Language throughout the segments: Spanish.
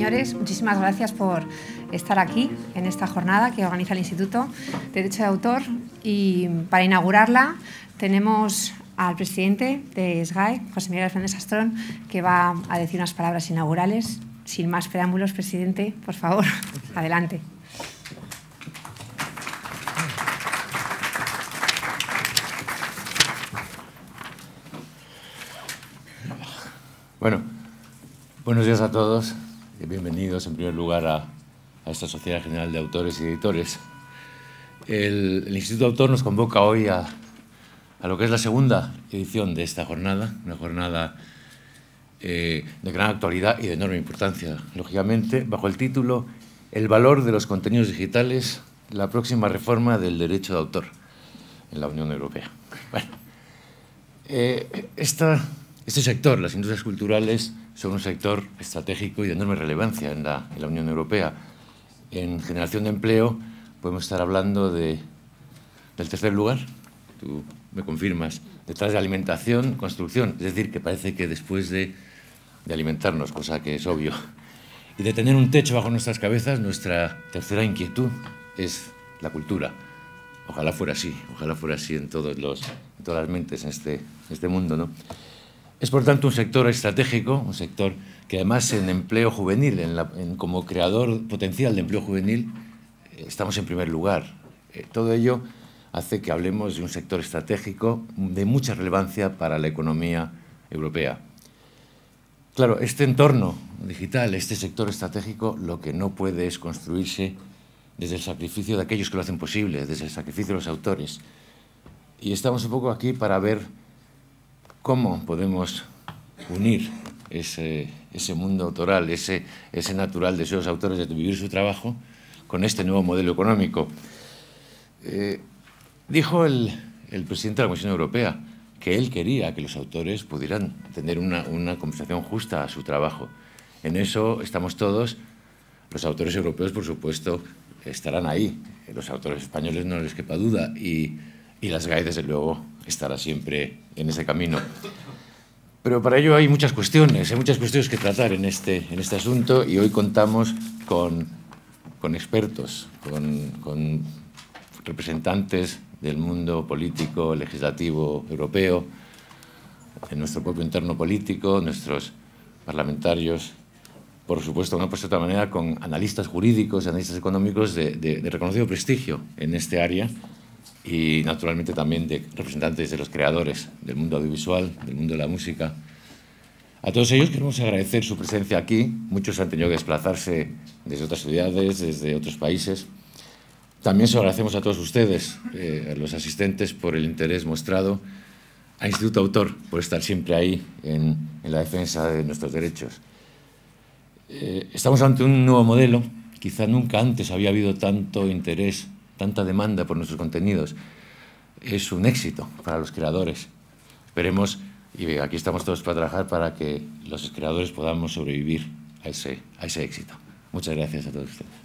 señores, muchísimas gracias por estar aquí en esta jornada que organiza el Instituto de Derecho de Autor. Y para inaugurarla tenemos al presidente de SGAE, José Miguel Fernández Astrón, que va a decir unas palabras inaugurales. Sin más preámbulos, presidente, por favor, adelante. Bueno, buenos días a todos bienvenidos en primer lugar a, esta Sociedad General de Autores y Editores. El, Instituto Instituto Autor nos convoca hoy a, lo que es la segunda edición de esta jornada, una jornada eh, de gran actualidad y de enorme importancia, lógicamente, bajo el título El valor de los contenidos digitales, la próxima reforma del derecho de autor en la Unión Europea. Bueno, eh, este sector, las industrias culturales, son un sector estratégico y de enorme relevancia en la, Unión Europea. En generación de empleo podemos estar hablando del tercer lugar, tú me confirmas, detrás de alimentación, construcción, es decir, que parece que después de, alimentarnos, cosa que es obvio, y de tener un techo bajo nuestras cabezas, nuestra tercera inquietud es la cultura. Ojalá fuera así, ojalá fuera así en, todos los, en todas las mentes en este, en este mundo, ¿no? Es por tanto un sector estratégico, un sector que además en empleo juvenil, como creador potencial de empleo juvenil, estamos en primer lugar. Eh, todo ello hace que hablemos de un sector estratégico de mucha relevancia para la economía europea. Claro, este entorno digital, este sector estratégico, lo que no puede es construirse desde el sacrificio de aquellos que lo hacen posible, desde el sacrificio de los autores. Y estamos un poco aquí para ver cómo podemos unir ese, mundo autoral, ese, natural deseo de los autores de vivir su trabajo con este nuevo modelo económico. Eh, dijo el, presidente de la Comisión Europea que él quería que los autores pudieran tener una, una compensación justa a su trabajo. En eso estamos todos. Los autores europeos, por supuesto, estarán ahí. Los autores españoles no les quepa duda. Y, y las GAE, desde luego, estará siempre en ese camino. Pero para ello hay muchas cuestiones, hay muchas cuestiones que tratar en este, en este asunto y hoy contamos con, con expertos, con, representantes del mundo político, legislativo europeo, en nuestro propio interno político, nuestros parlamentarios, por supuesto, no por pues, otra manera, con analistas jurídicos, analistas económicos de, de reconocido prestigio en este área y naturalmente también de representantes de los creadores del mundo audiovisual, del mundo de la música. A todos ellos queremos agradecer su presencia aquí. Muchos han tenido que desplazarse desde otras ciudades, desde otros países. También se agradecemos a todos ustedes, eh, a los asistentes, por el interés mostrado, a Instituto Autor por estar siempre ahí en, la defensa de nuestros derechos. Eh, estamos ante un nuevo modelo. Quizá nunca antes había habido tanto interés tanta demanda por nuestros contenidos, es un éxito para los creadores. Veremos, y aquí estamos todos para trabajar para que los creadores podamos sobrevivir a ese, a ese éxito. Muchas gracias a todos ustedes.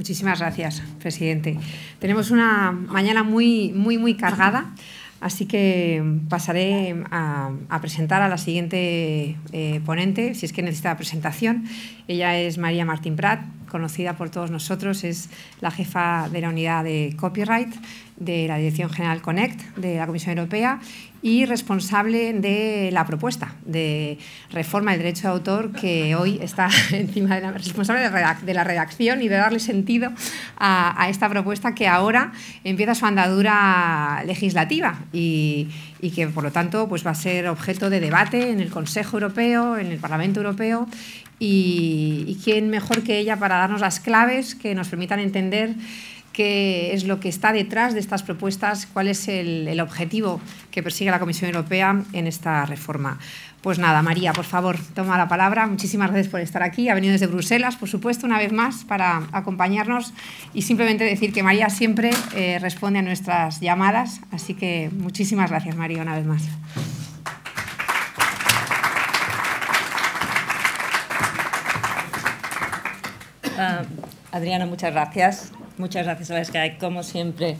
Muchísimas gracias, presidente. Tenemos una mañana muy, muy, muy cargada, así que pasaré a, presentar a la siguiente eh, ponente, si es que necesita presentación. Ella es María Martín Prat, conocida por todos nosotros, es la jefa de la unidad de copyright de la Dirección General Connect de la Comisión Europea y responsable de la propuesta de reforma del derecho de autor que hoy está encima de la responsable de la redacción y de darle sentido a, esta propuesta que ahora empieza su andadura legislativa y, que por lo tanto pues va a ser objeto de debate en el Consejo Europeo, en el Parlamento Europeo y, quién mejor que ella para darnos las claves que nos permitan entender qué es lo que está detrás de estas propuestas, cuál es el, objetivo que persigue la Comisión Europea en esta reforma. Pues nada, María, por favor, toma la palabra. Muchísimas gracias por estar aquí. Ha venido desde Bruselas, por supuesto, una vez más para acompañarnos y simplemente decir que María siempre eh, responde a nuestras llamadas. Así que muchísimas gracias, María, una vez más. Ah, Adriana, muchas gracias. Muchas gracias a que hay como siempre,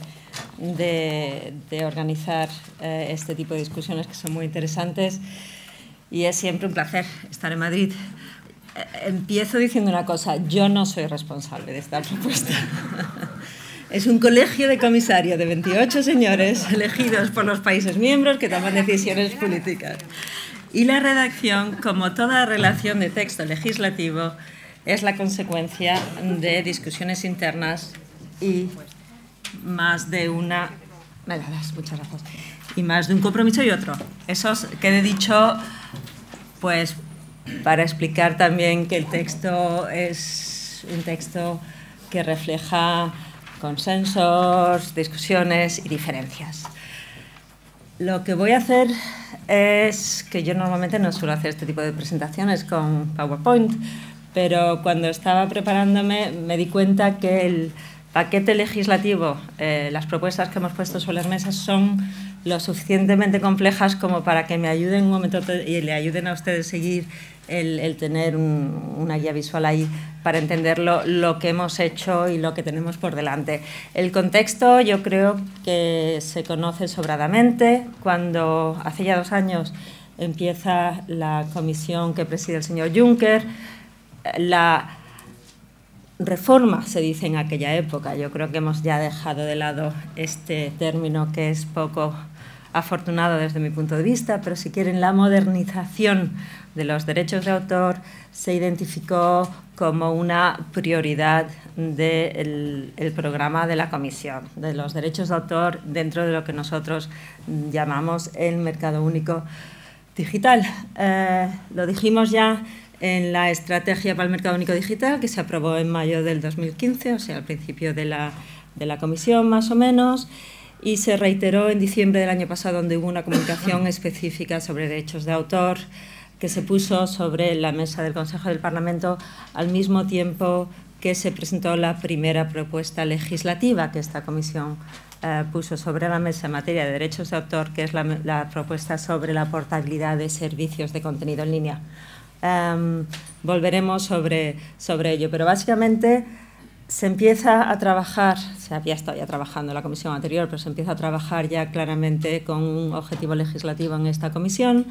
de, organizar eh, este tipo de discusiones que son muy interesantes. Y es siempre un placer estar en Madrid. Eh, empiezo diciendo una cosa, yo no soy responsable de esta propuesta. Es un colegio de comisarios de 28 señores elegidos por los países miembros que toman decisiones políticas. Y la redacción, como toda relación de texto legislativo, es la consecuencia de discusiones internas y más de una... muchas Y más de un compromiso y otro. Eso que he dicho, pues para explicar también que el texto es un texto que refleja consensos, discusiones y diferencias. Lo que voy a hacer es que yo normalmente no suelo hacer este tipo de presentaciones con PowerPoint, pero cuando estaba preparándome me di cuenta que el paquete legislativo, eh, las propuestas que hemos puesto sobre las mesas son lo suficientemente complejas como para que me ayuden un momento y le ayuden a ustedes a seguir el, tener una guía visual ahí para entender lo, lo, que hemos hecho y lo que tenemos por delante. El contexto yo creo que se conoce sobradamente. Cuando hace ya dos años empieza la comisión que preside el señor Juncker, la reforma, se dice en aquella época. Yo creo que hemos ya dejado de lado este término que es poco afortunado desde mi punto de vista, pero si quieren, la modernización de los derechos de autor se identificó como una prioridad del programa de la Comisión de los derechos de autor dentro de lo que nosotros llamamos el mercado único digital. Eh, lo dijimos ya en la estrategia para el mercado único digital que se aprobó en mayo del 2015, o sea, al principio de la, comisión más o menos, y se reiteró en diciembre del año pasado donde hubo una comunicación específica sobre derechos de autor que se puso sobre la mesa del Consejo del Parlamento al mismo tiempo que se presentó la primera propuesta legislativa que esta comisión eh, puso sobre la mesa en materia de derechos de autor, que es la propuesta sobre la portabilidad de servicios de contenido en línea. Em, volveremos sobre, sobre ello. Pero básicamente se empieza a trabajar, se había estado ya trabajando en la comisión anterior, pero se empieza a trabajar ya claramente con un objetivo legislativo en esta comisión.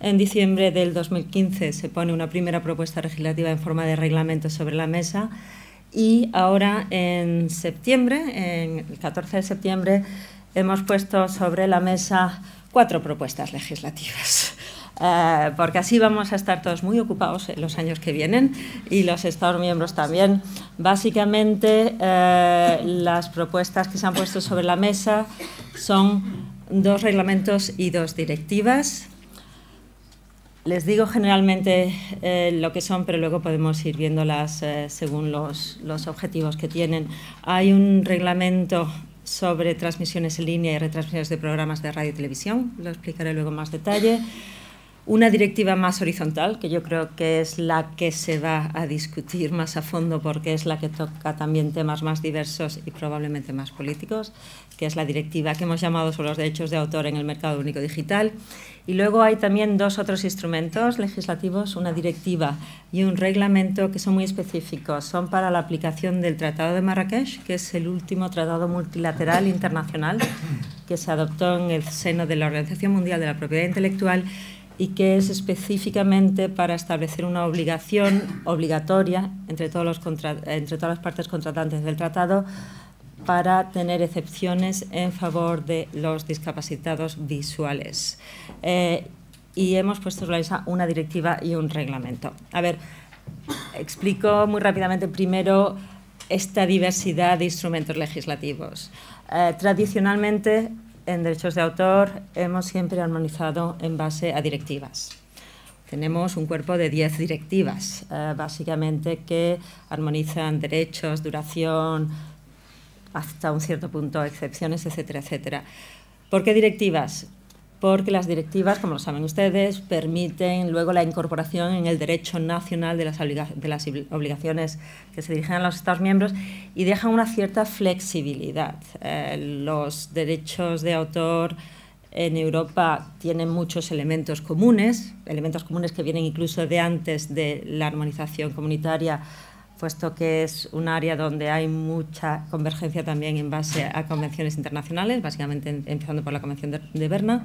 En diciembre del 2015 se pone una primera propuesta legislativa en forma de reglamento sobre la mesa y ahora en septiembre, en el 14 de septiembre, hemos puesto sobre la mesa cuatro propuestas legislativas. Eh, porque así vamos a estar todos muy ocupados en eh, los años que vienen y los Estados miembros también. Básicamente, eh, las propuestas que se han puesto sobre la mesa son dos reglamentos y dos directivas. Les digo generalmente lo que son, pero luego podemos ir viéndolas según los, los, objetivos que tienen. Hay un reglamento sobre transmisiones en línea y retransmisiones de programas de radio y televisión, lo explicaré luego en más detalle. Una directiva más horizontal, que yo creo que es la que se va a discutir más a fondo porque es la que toca también temas más diversos y probablemente más políticos, que es la directiva que hemos llamado sobre los derechos de autor en el mercado único digital. Y luego hay también dos otros instrumentos legislativos, una directiva y un reglamento que son muy específicos. Son para la aplicación del Tratado de Marrakech, que es el último tratado multilateral internacional que se adoptó en el seno de la Organización Mundial de la Propiedad Intelectual y que es específicamente para establecer una obligación obligatoria entre, todas las partes contratantes del tratado para tener excepciones en favor de los discapacitados visuales. Eh, y hemos puesto una directiva y un reglamento. A ver, explico muy rápidamente primero esta diversidad de instrumentos legislativos. Eh, tradicionalmente en derechos de autor hemos siempre armonizado en base a directivas. Tenemos un cuerpo de 10 directivas, eh, básicamente que armonizan derechos, duración, hasta un cierto punto excepciones, etcétera, etcétera. ¿Por qué directivas? porque las directivas, como lo saben ustedes, permiten luego la incorporación en el derecho nacional de las, obligaciones que se dirigen a los Estados miembros y dejan una cierta flexibilidad. Eh, los derechos de autor en Europa tienen muchos elementos comunes, elementos comunes que vienen incluso de antes de la armonización comunitaria puesto que es un área donde hay mucha convergencia también en base a convenciones internacionales, básicamente empezando por la Convención de Berna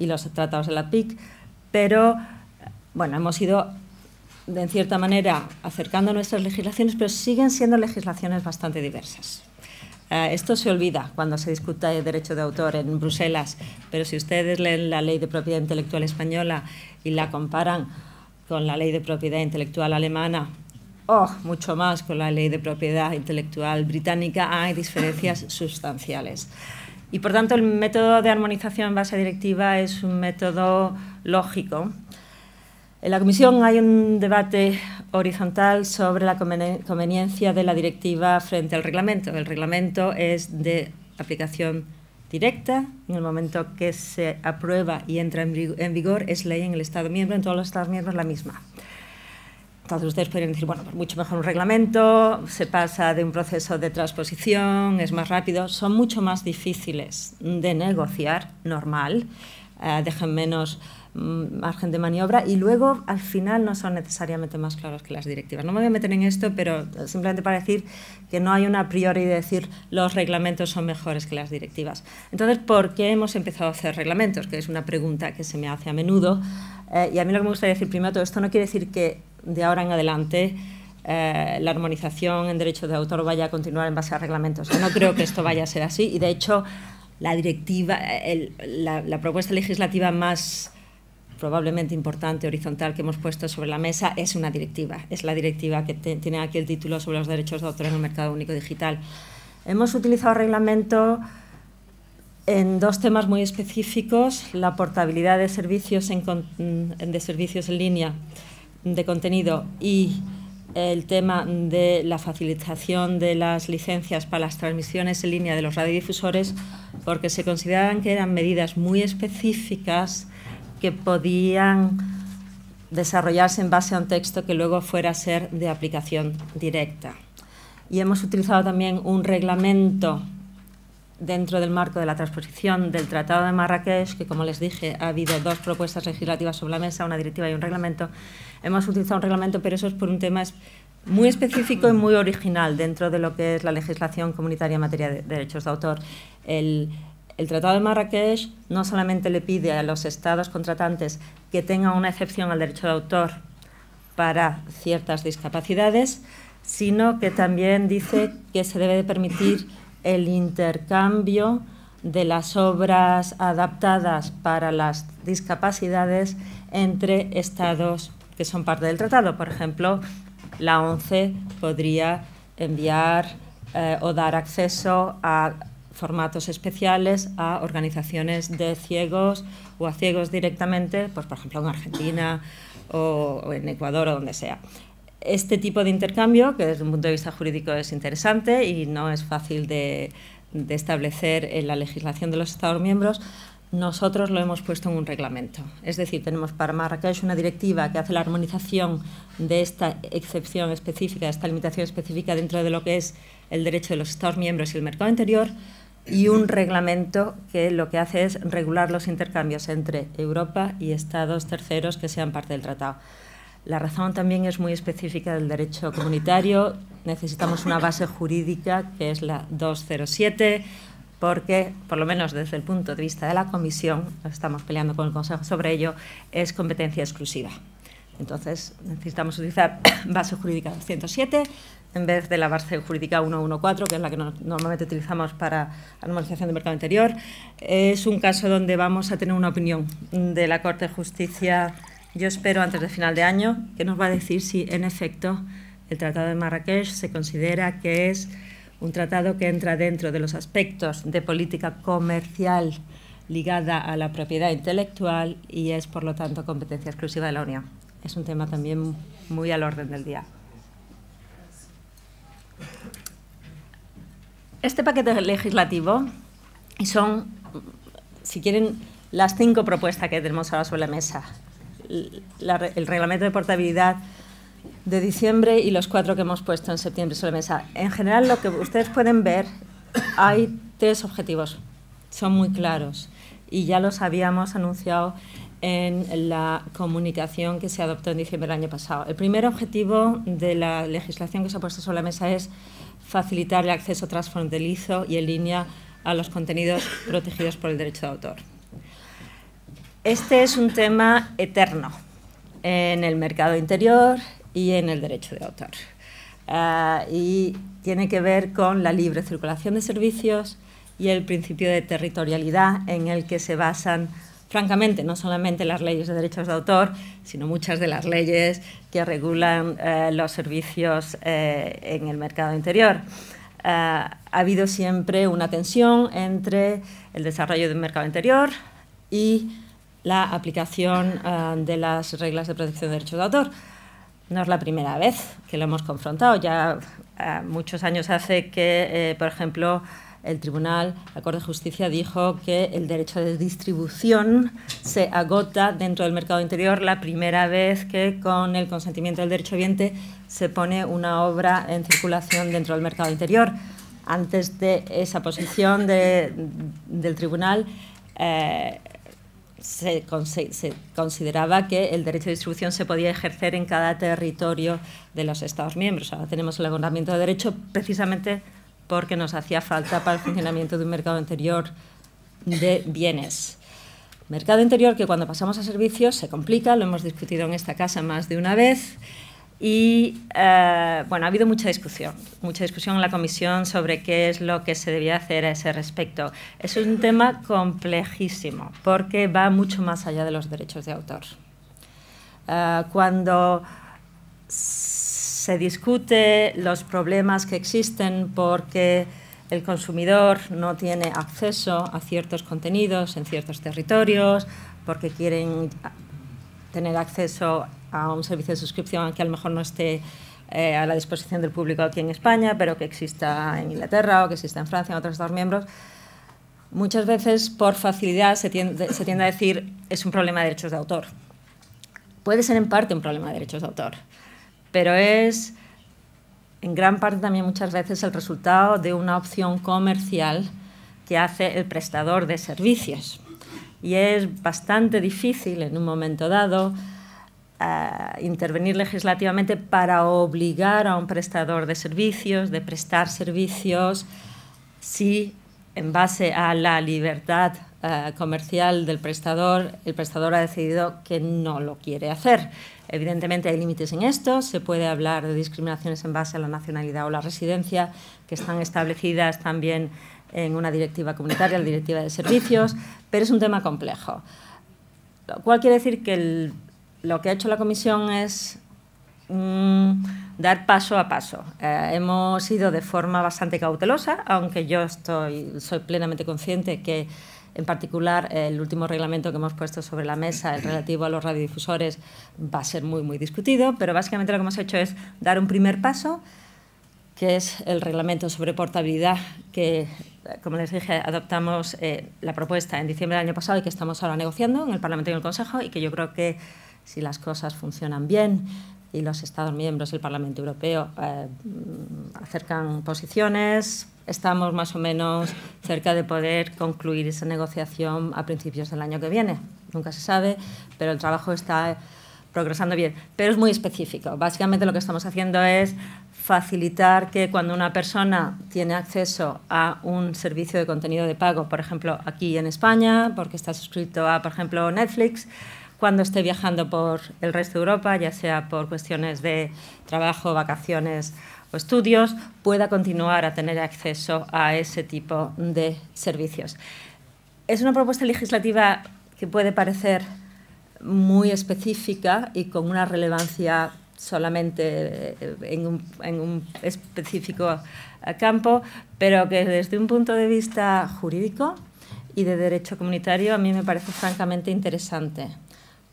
y los tratados de la PIC, pero bueno, hemos ido de cierta manera acercando nuestras legislaciones, pero siguen siendo legislaciones bastante diversas. Eh, esto se olvida cuando se discuta el derecho de autor en Bruselas, pero si ustedes leen la ley de propiedad intelectual española y la comparan con la ley de propiedad intelectual alemana oh, mucho más con la ley de propiedad intelectual británica, ah, hay diferencias sustanciales. Y por tanto, el método de armonización base directiva es un método lógico. En la Comisión hay un debate horizontal sobre la conveniencia de la directiva frente al reglamento. El reglamento es de aplicación directa. En el momento que se aprueba y entra en vigor, es ley en el Estado miembro. En todos los Estados miembros la misma. Entonces ustedes podrían decir, bueno, pues mucho mejor un reglamento, se pasa de un proceso de transposición, es más rápido, son mucho más difíciles de negociar, normal, eh, dejan menos mm, margen de maniobra y luego al final no son necesariamente más claros que las directivas. No me voy a meter en esto, pero simplemente para decir que no hay una priori de decir los reglamentos son mejores que las directivas. Entonces, ¿por qué hemos empezado a hacer reglamentos? Que es una pregunta que se me hace a menudo. Eh, y a mí lo que me gustaría decir primero, todo esto no quiere decir que de ahora en adelante eh, la armonización en derechos de autor vaya a continuar en base a reglamentos. Yo no creo que esto vaya a ser así y de hecho la la, propuesta legislativa más probablemente importante, horizontal, que hemos puesto sobre la mesa es una directiva. Es la directiva que tiene aquí el título sobre los derechos de autor en el mercado único digital. Hemos utilizado reglamento en dos temas muy específicos, la portabilidad de servicios en, de servicios en línea de contenido y el tema de la facilitación de las licencias para las transmisiones en línea de los radiodifusores porque se consideraban que eran medidas muy específicas que podían desarrollarse en base a un texto que luego fuera a ser de aplicación directa. Y hemos utilizado también un reglamento dentro del marco de la transposición del Tratado de Marrakech, que como les dije, ha habido dos propuestas legislativas sobre la mesa, una directiva y un reglamento. Hemos utilizado un reglamento, pero eso es por un tema muy específico y muy original dentro de lo que es la legislación comunitaria en materia de derechos de autor. El, Tratado de Marrakech no solamente le pide a los estados contratantes que tengan una excepción al derecho de autor para ciertas discapacidades, sino que también dice que se debe de permitir el intercambio de las obras adaptadas para las discapacidades entre estados que son parte del tratado. Por ejemplo, la ONCE podría enviar eh, o dar acceso a formatos especiales a organizaciones de ciegos o a ciegos directamente, pues por ejemplo en Argentina o en Ecuador o donde sea este tipo de intercambio, que desde un punto de vista jurídico es interesante y no es fácil de, establecer en la legislación de los Estados miembros, nosotros lo hemos puesto en un reglamento. Es decir, tenemos para Marrakech una directiva que hace la armonización de esta excepción específica, de esta limitación específica dentro de lo que es el derecho de los Estados miembros y el mercado interior, y un reglamento que lo que hace es regular los intercambios entre Europa y Estados terceros que sean parte del tratado. La razón también es muy específica del derecho comunitario. Necesitamos una base jurídica, que es la 207, porque, por lo menos desde el punto de vista de la Comisión, estamos peleando con el Consejo sobre ello, es competencia exclusiva. Entonces, necesitamos utilizar base jurídica 207 en vez de la base jurídica 114, que es la que normalmente utilizamos para la normalización del mercado interior. Es un caso donde vamos a tener una opinión de la Corte de Justicia yo espero antes de final de año que nos va a decir si en efecto el Tratado de Marrakech se considera que es un tratado que entra dentro de los aspectos de política comercial ligada a la propiedad intelectual y es, por lo tanto, competencia exclusiva de la Unión. Es un tema también muy al orden del día. Este paquete legislativo son, si quieren, las cinco propuestas que tenemos ahora sobre la mesa el, reglamento de portabilidad de diciembre y los cuatro que hemos puesto en septiembre sobre mesa. En general, lo que ustedes pueden ver, hay tres objetivos, son muy claros y ya los habíamos anunciado en la comunicación que se adoptó en diciembre del año pasado. El primer objetivo de la legislación que se ha puesto sobre la mesa es facilitar el acceso transfronterizo y en línea a los contenidos protegidos por el derecho de autor. Este es un tema eterno en el mercado interior y en el derecho de autor. Ah, y tiene que ver con la libre circulación de servicios y el principio de territorialidad en el que se basan, francamente, no solamente las leyes de derechos de autor, sino muchas de las leyes que regulan eh, los servicios eh, en el mercado interior. Ah, ha habido siempre una tensión entre el desarrollo del mercado interior y la aplicación ah, de las reglas de protección de derechos de autor. No es la primera vez que lo hemos confrontado. Ya ah, muchos años hace que, eh, por ejemplo, el Tribunal, la Corte de Justicia, dijo que el derecho de distribución se agota dentro del mercado interior la primera vez que con el consentimiento del derecho viente se pone una obra en circulación dentro del mercado interior. Antes de esa posición de, del Tribunal, eh, se, consideraba que el derecho de distribución se podía ejercer en cada territorio de los Estados miembros. Ahora tenemos el agotamiento de derecho precisamente porque nos hacía falta para el funcionamiento de un mercado interior de bienes. Mercado interior que cuando pasamos a servicios se complica, lo hemos discutido en esta casa más de una vez. Y eh, bueno, ha habido mucha discusión, mucha discusión en la comisión sobre qué es lo que se debía hacer a ese respecto. Es un tema complejísimo porque va mucho más allá de los derechos de autor. Eh, cuando se discute los problemas que existen porque el consumidor no tiene acceso a ciertos contenidos en ciertos territorios, porque quieren tener acceso a un servicio de suscripción que a lo mejor no esté eh, a la disposición del público aquí en España, pero que exista en Inglaterra o que exista en Francia, en otros Estados miembros, muchas veces por facilidad se tiende, se tiende a decir es un problema de derechos de autor. Puede ser en parte un problema de derechos de autor, pero es en gran parte también muchas veces el resultado de una opción comercial que hace el prestador de servicios. Y es bastante difícil en un momento dado intervenir legislativamente para obligar a un prestador de servicios, de prestar servicios, si en base a la libertad eh, comercial del prestador, el prestador ha decidido que no lo quiere hacer. Evidentemente hay límites en esto, se puede hablar de discriminaciones en base a la nacionalidad o la residencia, que están establecidas también en una directiva comunitaria, la directiva de servicios, pero es un tema complejo. Lo cual quiere decir que el, lo que ha hecho la comisión es mm, dar paso a paso. Eh, hemos ido de forma bastante cautelosa, aunque yo estoy, soy plenamente consciente que en particular, el último reglamento que hemos puesto sobre la mesa, el relativo a los radiodifusores, va a ser muy, muy discutido, pero básicamente lo que hemos hecho es dar un primer paso, que es el reglamento sobre portabilidad, que, como les dije, adoptamos eh, la propuesta en diciembre del año pasado y que estamos ahora negociando en el Parlamento y en el Consejo, y que yo creo que si las cosas funcionan bien y los Estados miembros y el Parlamento Europeo eh, acercan posiciones, estamos más o menos cerca de poder concluir esa negociación a principios del año que viene. Nunca se sabe, pero el trabajo está progresando bien. Pero es muy específico. Básicamente lo que estamos haciendo es facilitar que cuando una persona tiene acceso a un servicio de contenido de pago, por ejemplo, aquí en España, porque está suscrito a, por ejemplo, Netflix, cuando esté viajando por el resto de Europa, ya sea por cuestiones de trabajo, vacaciones o estudios, pueda continuar a tener acceso a ese tipo de servicios. Es una propuesta legislativa que puede parecer muy específica y con una relevancia solamente eh, en un, en específico eh, campo, pero que desde un punto de vista jurídico y de derecho comunitario a mí me parece francamente interesante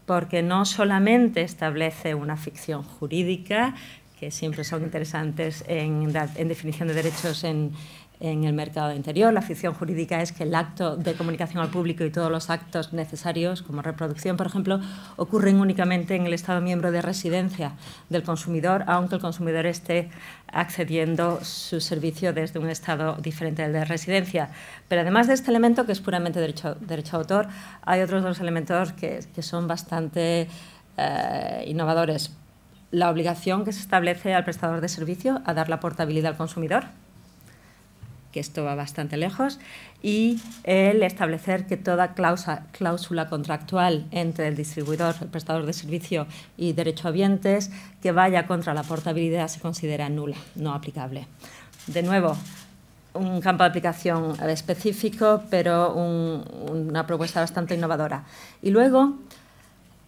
porque no solamente establece una ficción jurídica, que siempre son interesantes en, definición de derechos en, en el mercado interior. La ficción jurídica es que el acto de comunicación al público y todos los actos necesarios, como reproducción, por ejemplo, ocurren únicamente en el Estado miembro de residencia del consumidor, aunque el consumidor esté accediendo su servicio desde un Estado diferente del de residencia. Pero además de este elemento, que es puramente derecho, derecho a autor, hay otros dos elementos que, son bastante eh, innovadores. La obligación que se establece al prestador de servicio a dar la portabilidad al consumidor, que esto va bastante lejos, y el establecer que toda cláusula, cláusula contractual entre el distribuidor, el prestador de servicio y derecho derechohabientes que vaya contra la portabilidad se considera nula, no aplicable. De nuevo, un campo de aplicación específico, pero una propuesta bastante innovadora. Y luego,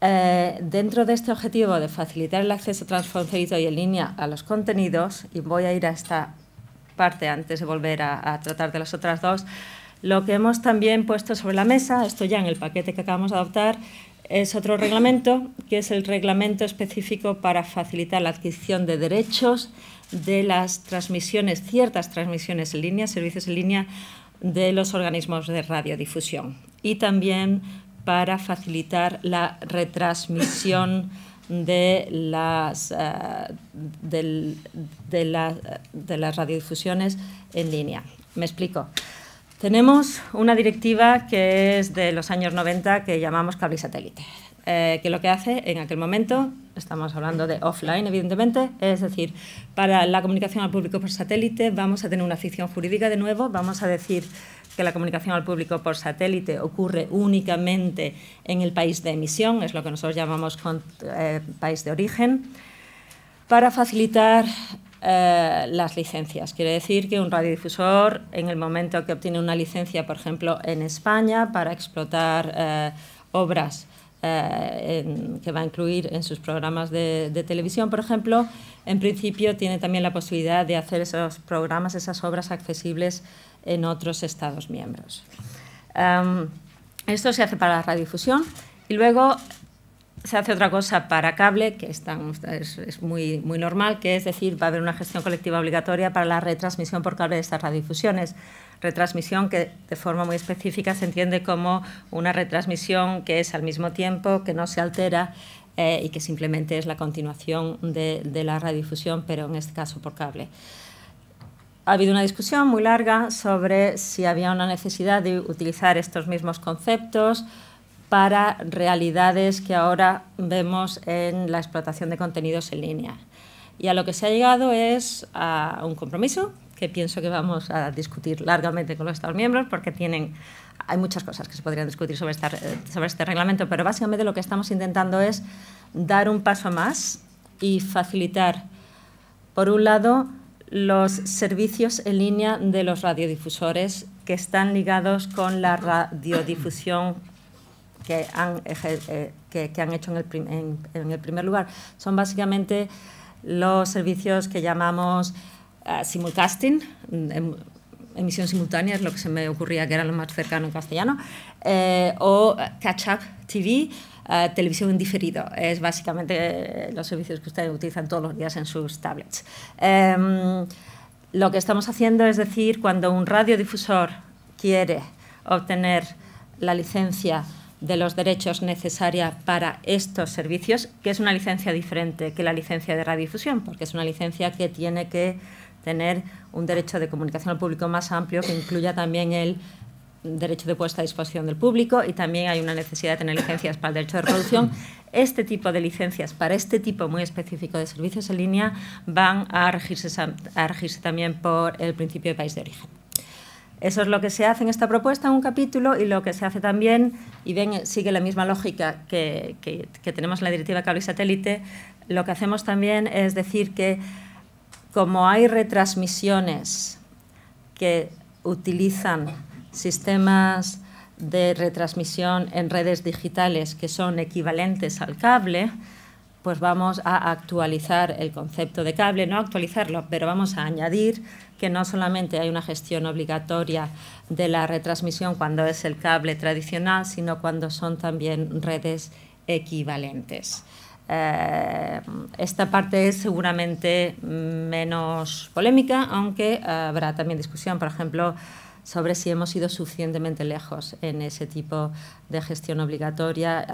eh, dentro de este objetivo de facilitar el acceso transfronterizo y en línea a los contenidos, y voy a ir a esta parte antes de volver a, a tratar de las otras dos. Lo que hemos también puesto sobre la mesa, esto ya en el paquete que acabamos de adoptar, es otro reglamento, que es el reglamento específico para facilitar la adquisición de derechos de las transmisiones, ciertas transmisiones en línea, servicios en línea de los organismos de radiodifusión y también para facilitar la retransmisión de las, eh, las radiodifusiones en línea. Me explico. Tenemos una directiva que es de los años 90 que llamamos cable satélite, eh, que lo que hace en aquel momento, estamos hablando de offline evidentemente, es decir, para la comunicación al público por satélite vamos a tener una ficción jurídica de nuevo, vamos a decir que la comunicación al público por satélite ocurre únicamente en el país de emisión, es lo que nosotros llamamos eh, país de origen, para facilitar eh, las licencias. Quiere decir que un radiodifusor, en el momento que obtiene una licencia, por ejemplo, en España, para explotar eh, obras que va a incluir en sus programas de televisión, por ejemplo, en principio tiene también la posibilidad de hacer esos programas, esas obras accesibles en otros Estados miembros. Em, esto se hace para la radiodifusión y luego se hace otra cosa para cable, que es, muy, muy normal, que es decir, va a haber una gestión colectiva obligatoria para la retransmisión por cable de estas radiodifusiones. Retransmisión que de forma muy específica se entiende como una retransmisión que es al mismo tiempo, que no se altera eh, y que simplemente es la continuación de, de la radiodifusión, pero en este caso por cable. Ha habido una discusión muy larga sobre si había una necesidad de utilizar estos mismos conceptos para realidades que ahora vemos en la explotación de contenidos en línea. Y a lo que se ha llegado es a un compromiso que pienso que vamos a discutir largamente con los Estados miembros porque tienen hay muchas cosas que se podrían discutir sobre, esta, eh, sobre este reglamento, pero básicamente lo que estamos intentando es dar un paso más y facilitar, por un lado, los servicios en línea de los radiodifusores que están ligados con la radiodifusión que han, eh, hecho en el, primer lugar. Son básicamente los servicios que llamamos eh, simulcasting, mm, em, emisión simultánea, es lo que se me ocurría que era lo más cercano en castellano, eh, o Catch Up TV, eh, televisión en diferido. Es básicamente eh, los servicios que ustedes utilizan todos los días en sus tablets. Em, lo que estamos haciendo es decir, cuando un radiodifusor quiere obtener la licencia de los derechos necesaria para estos servicios, que es una licencia diferente que la licencia de radiodifusión, porque es una licencia que tiene que tener un derecho de comunicación al público más amplio que incluya también el derecho de puesta a disposición del público y también hay una necesidad de tener licencias para el derecho de reproducción. Este tipo de licencias para este tipo muy específico de servicios en línea van a regirse, también por el principio de país de origen. Eso es lo que se hace en esta propuesta, en un capítulo, y lo que se hace también, y ven, sigue la misma lógica que, tenemos en la directiva cable y satélite, lo que hacemos también es decir que como hay retransmisiones que utilizan sistemas de retransmisión en redes digitales que son equivalentes al cable, pues vamos a actualizar el concepto de cable, no actualizarlo, pero vamos a añadir que no solamente hay una gestión obligatoria de la retransmisión cuando es el cable tradicional, sino cuando son también redes equivalentes. Eh, esta parte es seguramente menos polémica, aunque habrá también discusión, por ejemplo, sobre si hemos ido suficientemente lejos en ese tipo de gestión obligatoria,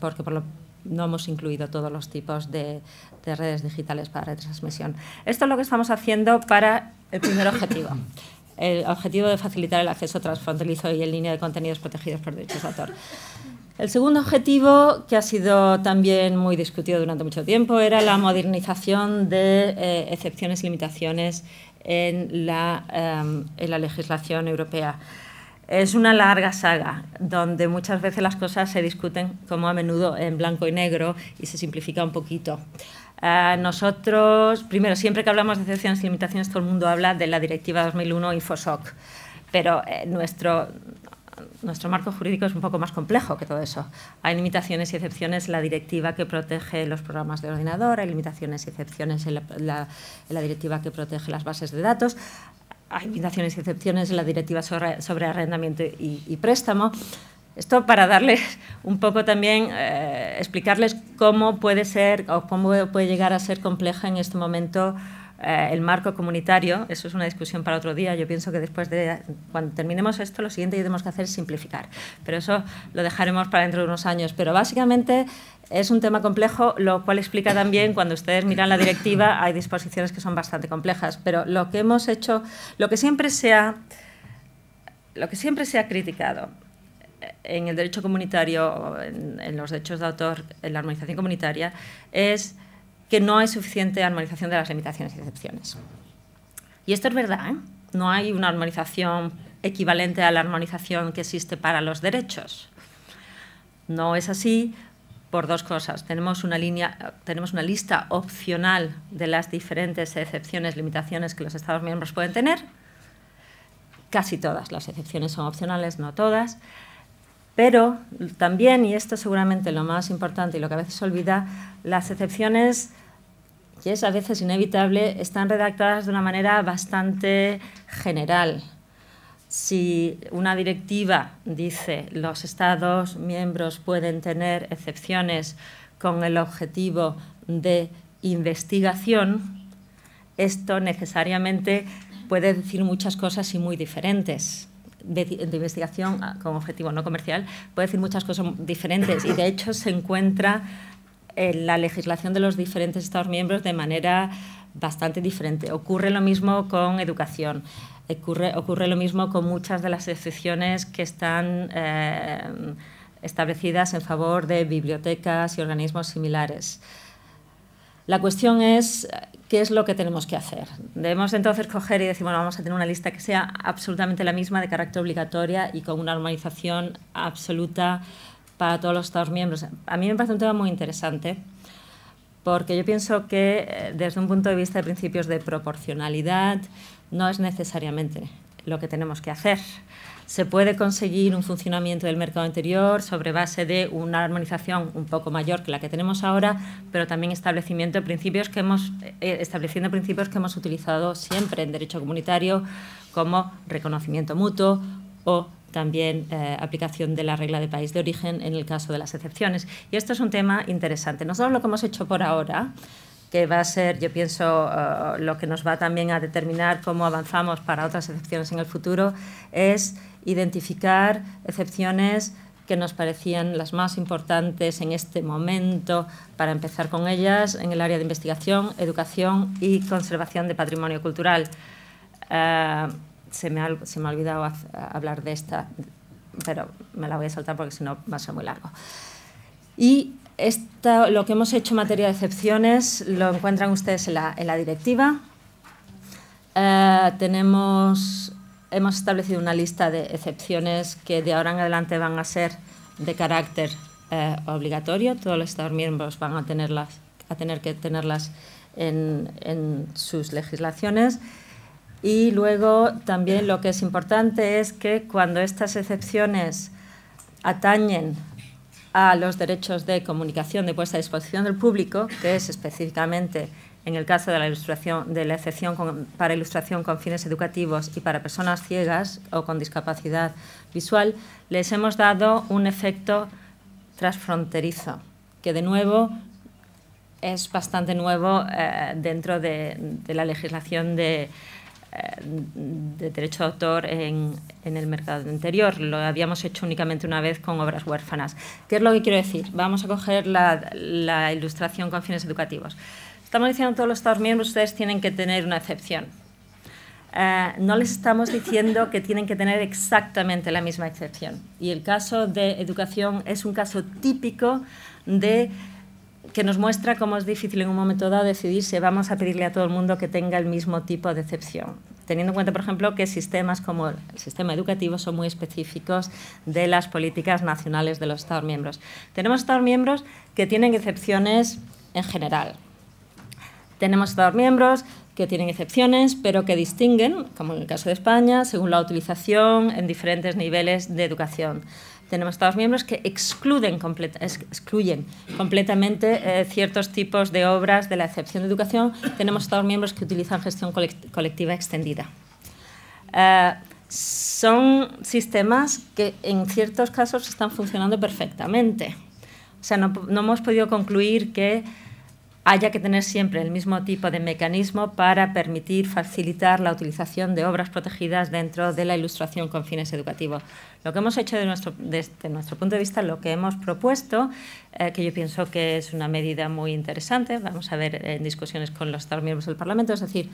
porque por no hemos incluido todos los tipos de, de, redes digitales para retransmisión. Esto es lo que estamos haciendo para el primer objetivo. El objetivo de facilitar el acceso transfronterizo y en línea de contenidos protegidos por derechos de autor. El segundo objetivo, que ha sido también muy discutido durante mucho tiempo, era la modernización de eh, excepciones y limitaciones en la, em, en la legislación europea. Es una larga saga donde muchas veces las cosas se discuten como a menudo en blanco y negro y se simplifica un poquito. Eh, nosotros, primero, siempre que hablamos de excepciones y limitaciones, todo el mundo habla de la Directiva 2001 InfoSoc, pero eh, nuestro, nuestro marco jurídico es un poco más complejo que todo eso. Hay limitaciones y excepciones en la directiva que protege los programas de ordenador, hay limitaciones y excepciones en la, directiva que protege las bases de datos, hay limitaciones y excepciones en la directiva sobre, arrendamiento y, préstamo. Esto para darles un poco también, eh, explicarles cómo puede ser o cómo puede llegar a ser compleja en este momento eh, el marco comunitario, eso es una discusión para otro día, yo pienso que después de, cuando terminemos esto, lo siguiente que tenemos que hacer es simplificar, pero eso lo dejaremos para dentro de unos años, pero básicamente es un tema complejo, lo cual explica también cuando ustedes miran la directiva, hay disposiciones que son bastante complejas, pero lo que hemos hecho, lo que siempre se ha, lo que siempre se ha criticado en el derecho comunitario, en los derechos de autor, en la armonización comunitaria, es no hay suficiente armonización de las limitaciones y excepciones. Y esto es verdad, ¿eh? no hay una armonización equivalente a la armonización que existe para los derechos. No es así por dos cosas. Tenemos una, línea, tenemos una lista opcional de las diferentes excepciones, limitaciones que los Estados miembros pueden tener. Casi todas las excepciones son opcionales, no todas. Pero también, y esto seguramente lo más importante y lo que a veces se olvida, las excepciones que es a veces inevitable, están redactadas de una manera bastante general. Si una directiva dice los Estados miembros pueden tener excepciones con el objetivo de investigación, esto necesariamente puede decir muchas cosas y muy diferentes. De, de, investigación ah, con objetivo no comercial puede decir muchas cosas diferentes y de hecho se encuentra la legislación de los diferentes Estados miembros de manera bastante diferente. Ocurre lo mismo con educación. Ocurre, lo mismo con muchas de las excepciones que están eh, establecidas en favor de bibliotecas y organismos similares. La cuestión es qué es lo que tenemos que hacer. Debemos entonces coger y decir, bueno, vamos a tener una lista que sea absolutamente la misma, de carácter obligatoria y con una armonización absoluta para todos los Estados miembros. A mí me parece un tema muy interesante porque yo pienso que eh, desde un punto de vista de principios de proporcionalidad no es necesariamente lo que tenemos que hacer. Se puede conseguir un funcionamiento del mercado interior sobre base de una armonización un poco mayor que la que tenemos ahora, pero también establecimiento de principios que hemos, eh, eh, estableciendo principios que hemos utilizado siempre en derecho comunitario, como reconocimiento mutuo o también eh, aplicación de la regla de país de origen en el caso de las excepciones. Y esto es un tema interesante. Nosotros lo que hemos hecho por ahora que va a ser, yo pienso, eh, lo que nos va también a determinar cómo avanzamos para otras excepciones en el futuro, es identificar excepciones que nos parecían las más importantes en este momento para empezar con ellas en el área de investigación, educación y conservación de patrimonio cultural. Eh, se me ha, se me ha olvidado hablar de esta, pero me la voy a saltar porque si no va a ser muy largo. Y esta, lo que hemos hecho en materia de excepciones lo encuentran ustedes en la, directiva. Eh, tenemos, hemos establecido una lista de excepciones que de ahora en adelante van a ser de carácter eh, obligatorio. Todos los Estados miembros van a, a tener que tenerlas en sus legislaciones. Y luego también lo que es importante es que cuando estas excepciones atañen a los derechos de comunicación de puesta a disposición del público, que es específicamente en el caso de la, ilustración, de la excepción para ilustración con fines educativos y para personas ciegas o con discapacidad visual, les hemos dado un efecto transfronterizo, que de nuevo es bastante nuevo eh, dentro de, la legislación de, eh, de derecho de autor en, el mercado interior. Lo habíamos hecho únicamente una vez con obras huérfanas. ¿Qué es lo que quiero decir? Vamos a coger la, ilustración con fines educativos. Estamos diciendo a todos los Estados miembros, ustedes tienen que tener una excepción. Eh, no les estamos diciendo que tienen que tener exactamente la misma excepción. Y el caso de educación es un caso típico de que nos muestra cómo es difícil en un momento dado decidir si vamos a pedirle a todo el mundo que tenga el mismo tipo de excepción. Teniendo en cuenta, por ejemplo, que sistemas como el sistema educativo son muy específicos de las políticas nacionales de los Estados miembros. Tenemos Estados miembros que tienen excepciones en general. Tenemos Estados miembros que tienen excepciones, pero que distinguen, como en el caso de España, según la utilización en diferentes niveles de educación tenemos Estados miembros que excluyen, excluyen completamente eh, ciertos tipos de obras de la excepción de educación. Tenemos Estados miembros que utilizan gestión colectiva extendida. Eh, son sistemas que en ciertos casos están funcionando perfectamente. O sea, no hemos podido concluir que haya que tener siempre el mismo tipo de mecanismo para permitir facilitar la utilización de obras protegidas dentro de la ilustración con fines educativos. Lo que hemos hecho desde nuestro punto de vista, lo que hemos propuesto, eh, que yo pienso que es una medida muy interesante, vamos a ver en discusiones con los Estados miembros del Parlamento, es decir,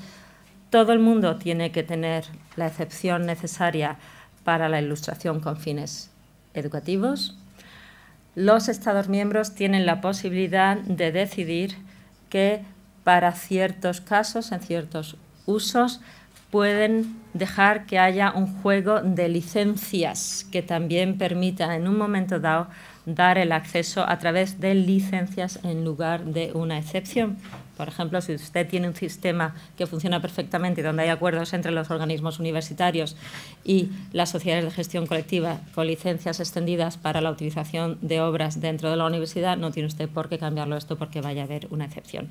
todo el mundo tiene que tener la excepción necesaria para la ilustración con fines educativos. Los Estados miembros tienen la posibilidad de decidir que para ciertos casos, en ciertos usos, pueden dejar que haya un juego de licencias que también permita en un momento dado dar el acceso a través de licencias en lugar de una excepción. Por ejemplo, si usted tiene un sistema que funciona perfectamente, donde hay acuerdos entre los organismos universitarios y las sociedades de gestión colectiva con licencias extendidas para la utilización de obras dentro de la universidad, no tiene usted por qué cambiarlo esto porque vaya a haber una excepción.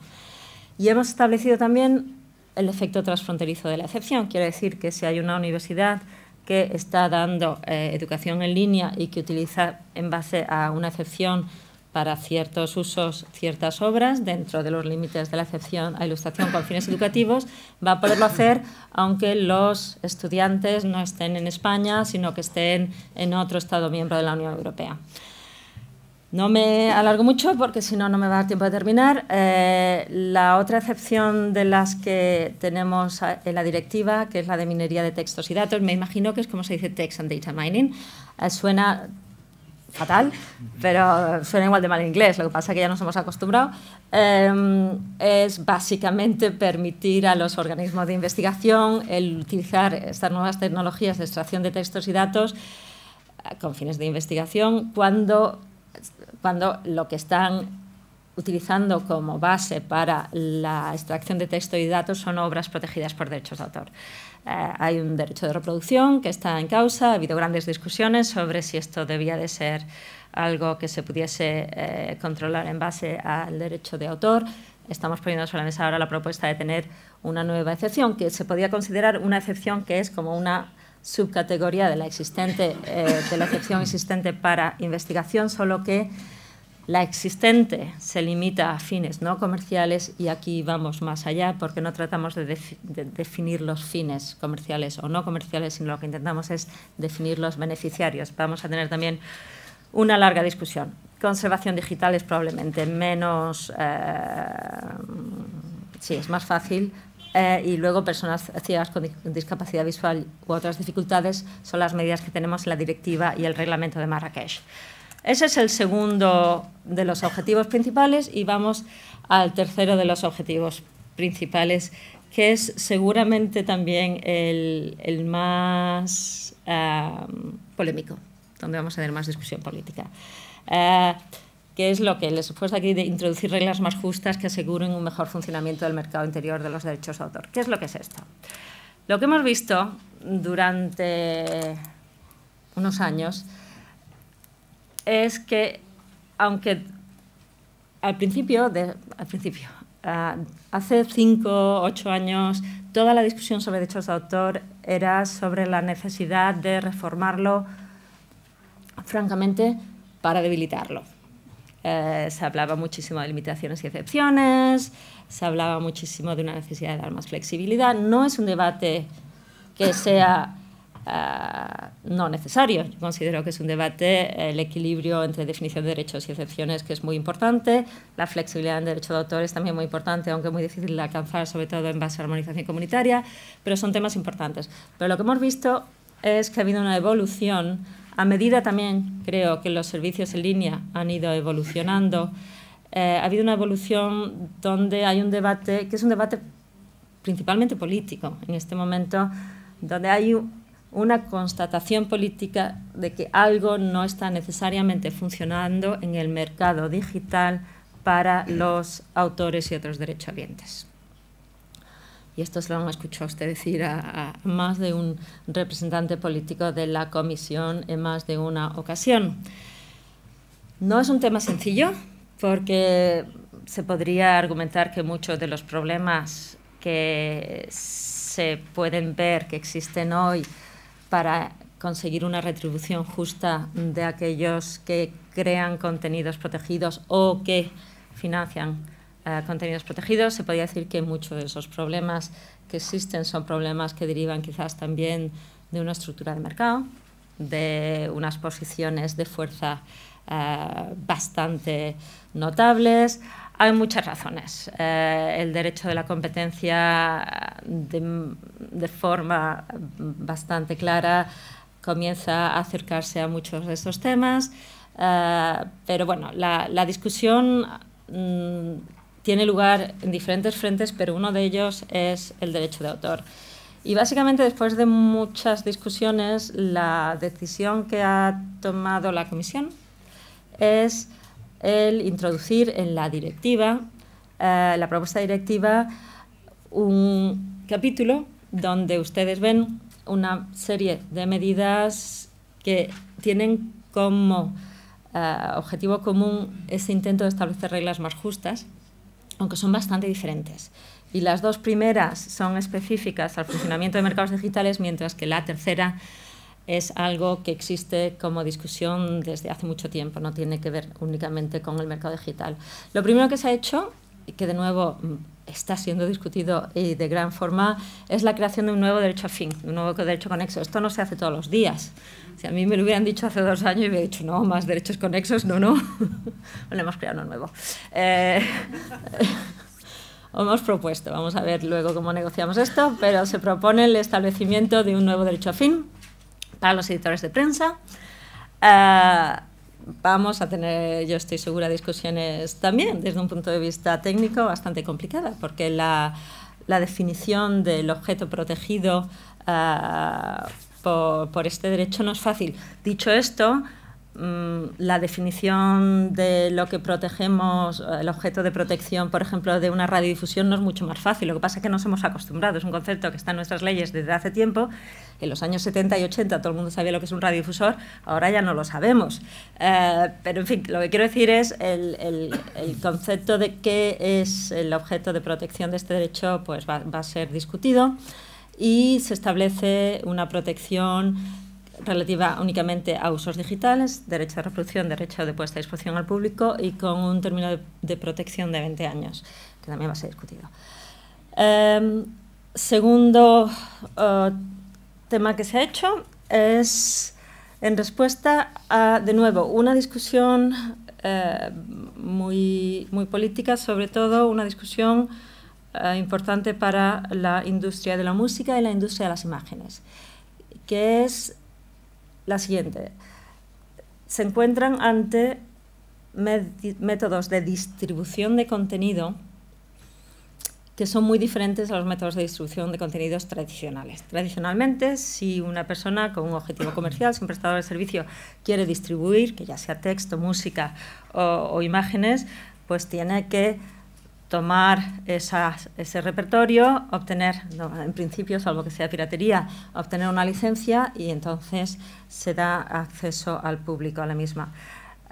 Y hemos establecido también el efecto transfronterizo de la excepción. Quiere decir que si hay una universidad que está dando eh, educación en línea y que utiliza en base a una excepción para ciertos usos, ciertas obras, dentro de los límites de la excepción a ilustración con fines educativos, va a poderlo hacer aunque los estudiantes no estén en España, sino que estén en otro Estado miembro de la Unión Europea. No me alargo mucho porque si no, no me va a dar tiempo de terminar. Eh, la otra excepción de las que tenemos en la directiva, que es la de minería de textos y datos, me imagino que es como se dice text and data mining. Eh, suena fatal, pero suena igual de mal en inglés, lo que pasa es que ya nos hemos acostumbrado, eh, es básicamente permitir a los organismos de investigación el utilizar estas nuevas tecnologías de extracción de textos y datos con fines de investigación cuando cuando lo que están utilizando como base para la extracción de texto y datos son obras protegidas por derechos de autor. Eh, hay un derecho de reproducción que está en causa, ha habido grandes discusiones sobre si esto debía de ser algo que se pudiese eh, controlar en base al derecho de autor. Estamos poniendo sobre la mesa ahora la propuesta de tener una nueva excepción, que se podía considerar una excepción que es como una subcategoría de la, existente, eh, de la excepción existente para investigación, solo que la existente se limita a fines no comerciales y aquí vamos más allá porque no tratamos de, definir los fines comerciales o no comerciales, sino lo que intentamos es definir los beneficiarios. Vamos a tener también una larga discusión. Conservación digital es probablemente menos... Eh, sí, es más fácil eh, y luego personas ciegas con discapacidad visual u otras dificultades son las medidas que tenemos en la directiva y el reglamento de Marrakech. Ese es el segundo de los objetivos principales y vamos al tercero de los objetivos principales, que es seguramente también el, más eh, polémico, donde vamos a tener más discusión política. Eh, que es lo que les esfuerzo aquí de introducir reglas más justas que aseguren un mejor funcionamiento del mercado interior de los derechos de autor. ¿Qué es lo que es esto? Lo que hemos visto durante unos años es que, aunque al principio, al principio ah, hace cinco, ocho años, toda la discusión sobre derechos de autor era sobre la necesidad de reformarlo, francamente, para debilitarlo eh, se hablaba muchísimo de limitaciones y excepciones, se hablaba muchísimo de una necesidad de dar más flexibilidad. No es un debate que sea eh, no necesario. Yo considero que es un debate el equilibrio entre definición de derechos y excepciones, que es muy importante. La flexibilidad en derecho de autor es también muy importante, aunque muy difícil de alcanzar, sobre todo en base a la armonización comunitaria, pero son temas importantes. Pero lo que hemos visto es que ha habido una evolución a medida también creo que los servicios en línea han ido evolucionando, eh, ha habido una evolución donde hay un debate, que es un debate principalmente político en este momento, donde hay una constatación política de que algo no está necesariamente funcionando en el mercado digital para los autores y otros derechohabientes y esto se lo han escuchado usted decir a, a más de un representante político de la comisión en más de una ocasión. No es un tema sencillo porque se podría argumentar que muchos de los problemas que se pueden ver que existen hoy para conseguir una retribución justa de aquellos que crean contenidos protegidos o que financian contenidos protegidos. Se podría decir que muchos de esos problemas que existen son problemas que derivan quizás también de una estructura de mercado, de unas posiciones de fuerza eh, bastante notables. Hay muchas razones. Eh, el derecho de la competencia de, forma bastante clara comienza a acercarse a muchos de esos temas, eh, pero bueno, la, discusión mm, tiene lugar en diferentes frentes, pero uno de ellos es el derecho de autor. Y básicamente después de muchas discusiones, la decisión que ha tomado la Comisión es el introducir en la directiva, eh, la propuesta directiva, un capítulo donde ustedes ven una serie de medidas que tienen como eh, objetivo común ese intento de establecer reglas más justas aunque son bastante diferentes. Y las dos primeras son específicas al funcionamiento de mercados digitales, mientras que la tercera es algo que existe como discusión desde hace mucho tiempo, no tiene que ver únicamente con el mercado digital. Lo primero que se ha hecho, y que de nuevo mm, está siendo discutido y de gran forma, es la creación de un nuevo derecho a fin, un nuevo derecho conexo. Esto no se hace todos los días. Si a mí me lo hubieran dicho hace dos años, y me he dicho, no, más derechos conexos, no, no. bueno, hemos creado uno nuevo. Eh, hemos propuesto, vamos a ver luego cómo negociamos esto, pero se propone el establecimiento de un nuevo derecho a fin para los editores de prensa. Eh, vamos a tener, yo estoy segura, discusiones también desde un punto de vista técnico bastante complicada, porque la, definición del objeto protegido ah, por, por, este derecho no es fácil. Dicho esto, Mm, la definición de lo que protegemos, eh, el objeto de protección, por ejemplo, de una radiodifusión no es mucho más fácil. Lo que pasa es que nos hemos acostumbrado. Es un concepto que está en nuestras leyes desde hace tiempo. En los años 70 y 80 todo el mundo sabía lo que es un radiodifusor, ahora ya no lo sabemos. Eh, pero, en fin, lo que quiero decir es el, el, el, concepto de qué es el objeto de protección de este derecho pues va, va a ser discutido y se establece una protección relativa únicamente a usos digitales, derecho de reproducción, derecho de puesta a disposición al público y con un término de, protección de 20 años, que también va a ser discutido. Em, segundo eh, tema que se ha hecho es en respuesta a, de nuevo, una discusión eh, muy, muy política, sobre todo una discusión eh, importante para la industria de la música y la industria de las imágenes que es la siguiente. Se encuentran ante métodos de distribución de contenido que son muy diferentes a los métodos de distribución de contenidos tradicionales. Tradicionalmente, si una persona con un objetivo comercial, si un prestador de servicio quiere distribuir, que ya sea texto, música o, o imágenes, pues tiene que tomar ese repertorio, obtener, en principio, salvo que sea piratería, obtener una licencia y entonces se da acceso al público a la misma.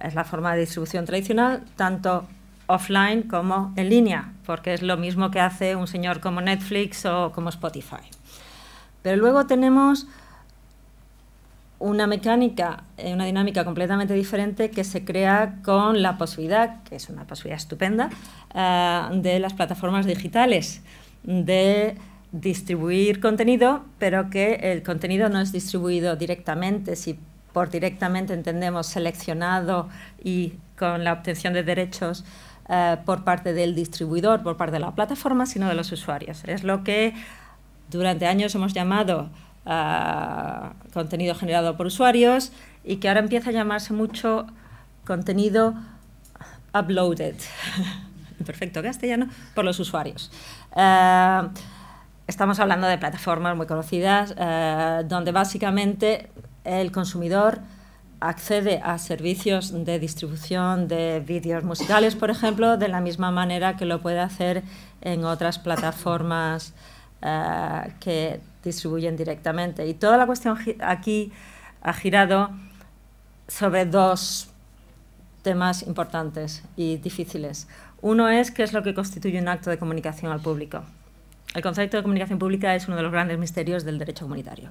Es la forma de distribución tradicional, tanto offline como en línea, porque es lo mismo que hace un señor como Netflix o como Spotify. Pero luego tenemos una mecánica, eh, una dinámica completamente diferente que se crea con la posibilidad, que es una posibilidad estupenda, eh, de las plataformas digitales, de distribuir contenido, pero que el contenido no es distribuido directamente, si por directamente entendemos seleccionado y con la obtención de derechos eh, por parte del distribuidor, por parte de la plataforma, sino de los usuarios. Es lo que durante años hemos llamado contenido generado por usuarios y que ahora empieza a llamarse mucho contenido uploaded, perfecto castellano, por los usuarios. Eh, estamos hablando de plataformas muy conocidas eh, donde básicamente el consumidor accede a servicios de distribución de vídeos musicales, por ejemplo, de la misma manera que lo puede hacer en otras plataformas eh, que distribuyen directamente. Y toda la cuestión aquí ha girado sobre dos temas importantes y difíciles. Uno es qué es lo que constituye un acto de comunicación al público. El concepto de comunicación pública es uno de los grandes misterios del derecho comunitario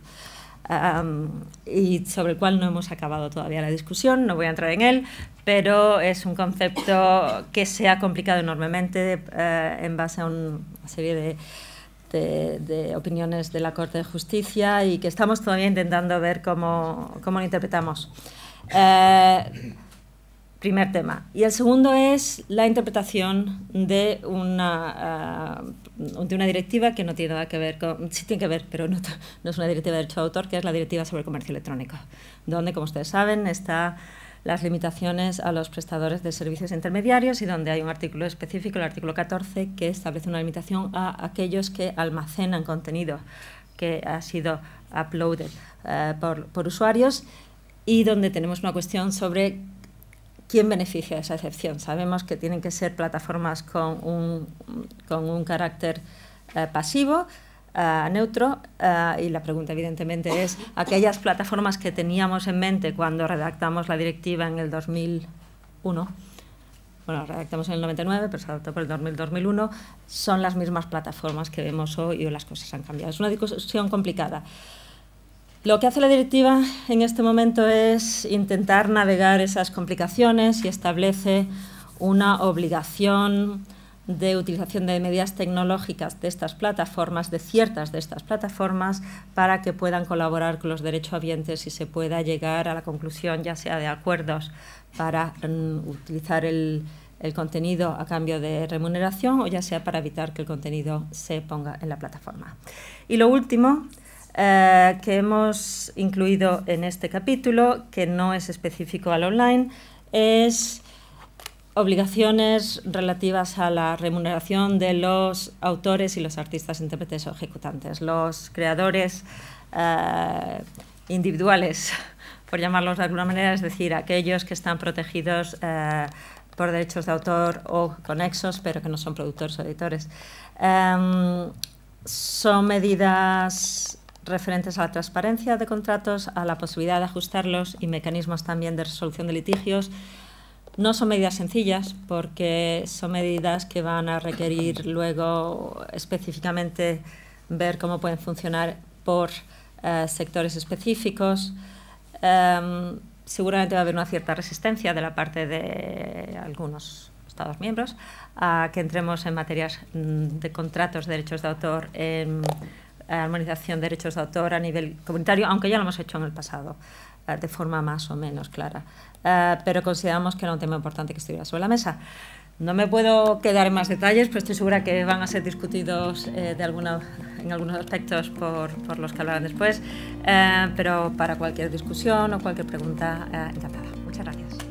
y sobre el cual no hemos acabado todavía la discusión, no voy a entrar en él, pero es un concepto que se ha complicado enormemente eh, en base a una serie de de, opiniones de la Corte de Justicia y que estamos todavía intentando ver cómo, cómo lo interpretamos. Eh, primer tema. Y el segundo es la interpretación de una, eh, de una directiva que no tiene nada que ver con... Sí tiene que ver, pero no, no es una directiva de derecho de autor, que es la directiva sobre el comercio electrónico, donde, como ustedes saben, está las limitaciones a los prestadores de servicios intermediarios y donde hay un artículo específico, el artículo 14, que establece una limitación a aquellos que almacenan contenido que ha sido uploaded eh, por, usuarios y donde tenemos una cuestión sobre quién beneficia esa excepción. Sabemos que tienen que ser plataformas con un, con un carácter eh, pasivo eh, neutro eh, y la pregunta evidentemente es, aquellas plataformas que teníamos en mente cuando redactamos la directiva en el 2001, bueno, redactamos en el 99, pero se adoptó por el 2000, 2001, son las mismas plataformas que vemos hoy o las cosas han cambiado. Es una discusión complicada. Lo que hace la directiva en este momento es intentar navegar esas complicaciones y establece una obligación de utilización de medidas tecnológicas de estas plataformas, de ciertas de estas plataformas, para que puedan colaborar con los derechohabientes y se pueda llegar a la conclusión, ya sea de acuerdos para mm, utilizar el, contenido a cambio de remuneración o ya sea para evitar que el contenido se ponga en la plataforma. Y lo último, eh, que hemos incluido en este capítulo, que no es específico al online, es obligaciones relativas a la remuneración de los autores y los artistas, intérpretes o ejecutantes, los creadores eh, individuales, por llamarlos de alguna manera, es decir, aquellos que están protegidos eh, por derechos de autor o conexos, pero que no son productores o editores. Em, son medidas referentes a la transparencia de contratos, a la posibilidad de ajustarlos y mecanismos también de resolución de litigios, no son medidas sencillas porque son medidas que van a requerir luego específicamente ver cómo pueden funcionar por eh, sectores específicos. Em, seguramente va a haber una cierta resistencia de la parte de algunos Estados miembros a que entremos en materias mm, de contratos, de derechos de autor, en eh, armonización de derechos de autor a nivel comunitario, aunque ya lo hemos hecho en el pasado eh, de forma más o menos clara. Eh, pero consideramos que era un tema importante que estuviera sobre la mesa. No me puedo quedar en más detalles, pero estoy segura que van a ser discutidos eh, de alguna, en algunos aspectos por, por los que hablarán después, eh, pero para cualquier discusión o cualquier pregunta, encantada. Muchas gracias.